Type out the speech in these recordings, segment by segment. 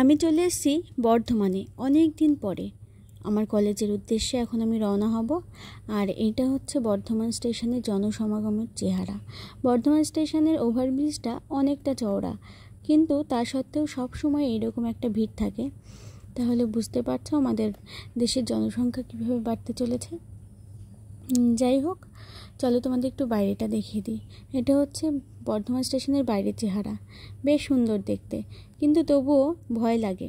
আমি চলে এসেছি বর্ধমানে অনেক দিন পরে আমার কলেজের উদ্দেশ্যে এখন আমি রওনা হব আর এইটা হচ্ছে বর্ধমান স্টেশনের জনসমাগমের চেহারা বর্ধমান স্টেশনের ওভারব্রিজটা অনেকটা চওড়া কিন্তু তা সত্ত্বেও সবসময় এইরকম একটা ভিড় থাকে তাহলে বুঝতে পারছো আমাদের দেশের জনসংখ্যা কীভাবে বাড়তে চলেছে যাই হোক চলো তোমাদের একটু বাইরেটা দেখিয়ে দিই এটা হচ্ছে বর্ধমান স্টেশনের বাইরের চেহারা বেশ সুন্দর দেখতে কিন্তু তবুও ভয় লাগে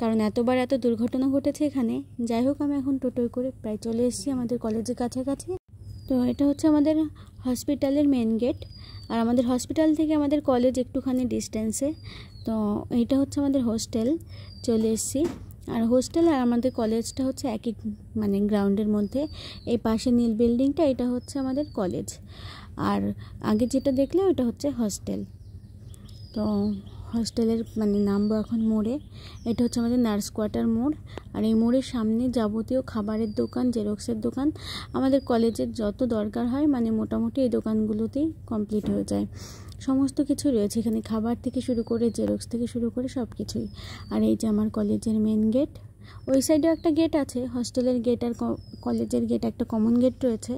কারণ এতবার এত দুর্ঘটনা ঘটেছে এখানে যাই হোক আমি এখন টোটোয় করে প্রায় চলে এসেছি আমাদের কলেজের কাছাকাছি তো এটা হচ্ছে আমাদের হসপিটালের মেন গেট আর আমাদের হসপিটাল থেকে আমাদের কলেজ একটুখানি ডিস্টেন্সে তো এটা হচ্ছে আমাদের হোস্টেল চলে এসেছি আর হোস্টেল আর আমাদের কলেজটা হচ্ছে এক এক মানে গ্রাউন্ডের মধ্যে এই পাশে নীল বিল্ডিংটা এটা হচ্ছে আমাদের কলেজ আর আগে যেটা দেখলে ওটা হচ্ছে হস্টেল তো হস্টেলের মানে নামবো এখন মোড়ে এটা হচ্ছে আমাদের নার্স কোয়ার্টার মোড় আর এই মোড়ের সামনে যাবতীয় খাবারের দোকান জেরক্সের দোকান আমাদের কলেজের যত দরকার হয় মানে মোটামুটি এই দোকানগুলোতেই কমপ্লিট হয়ে যায় সমস্ত কিছু রয়েছে এখানে খাবার থেকে শুরু করে জেরক্স থেকে শুরু করে সব কিছুই আর এই যে আমার কলেজের মেন গেট ওই সাইডেও একটা গেট আছে হস্টেলের গেট আর কলেজের গেট একটা কমন গেট রয়েছে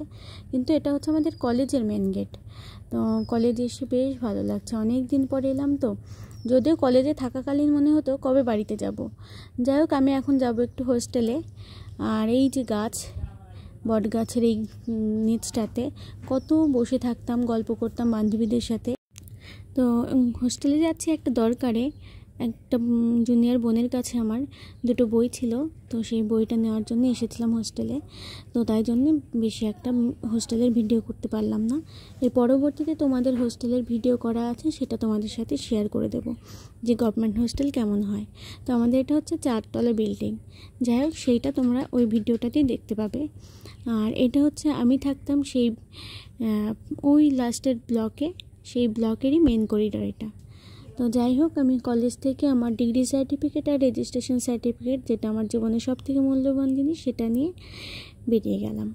কিন্তু এটা হচ্ছে আমাদের কলেজের মেন গেট তো কলেজে এসে বেশ ভালো লাগছে অনেক দিন পরে এলাম তো যদিও কলেজে থাকাকালীন মনে হতো কবে বাড়িতে যাব যাই হোক আমি এখন যাব একটু হোস্টেলে আর এই যে গাছ বট গাছের এই নিচটাতে কত বসে থাকতাম গল্প করতাম বান্ধবীদের সাথে তো হোস্টেলে যাচ্ছি একটা দরকারে একটা জুনিয়র বোনের কাছে আমার দুটো বই ছিল তো সেই বইটা নেওয়ার জন্য এসেছিলাম হোস্টেলে তো তাই জন্য বেশি একটা হোস্টেলের ভিডিও করতে পারলাম না এর পরবর্তীতে তোমাদের হোস্টেলের ভিডিও করা আছে সেটা তোমাদের সাথে শেয়ার করে দেব যে গভর্নমেন্ট হোস্টেল কেমন হয় তো আমাদের এটা হচ্ছে চারতলা বিল্ডিং যাই হোক সেইটা তোমরা ওই ভিডিওটাতেই দেখতে পাবে আর এটা হচ্ছে আমি থাকতাম সেই ওই লাস্টের ব্লকে সেই ব্লকেরই মেন করিডর এটা তো যাই হোক আমি কলেজ থেকে আমার ডিগ্রি সার্টিফিকেট আর রেজিস্ট্রেশন সার্টিফিকেট যেটা আমার জীবনে সবথেকে মূল্যবান জিনিস সেটা নিয়ে বেরিয়ে গেলাম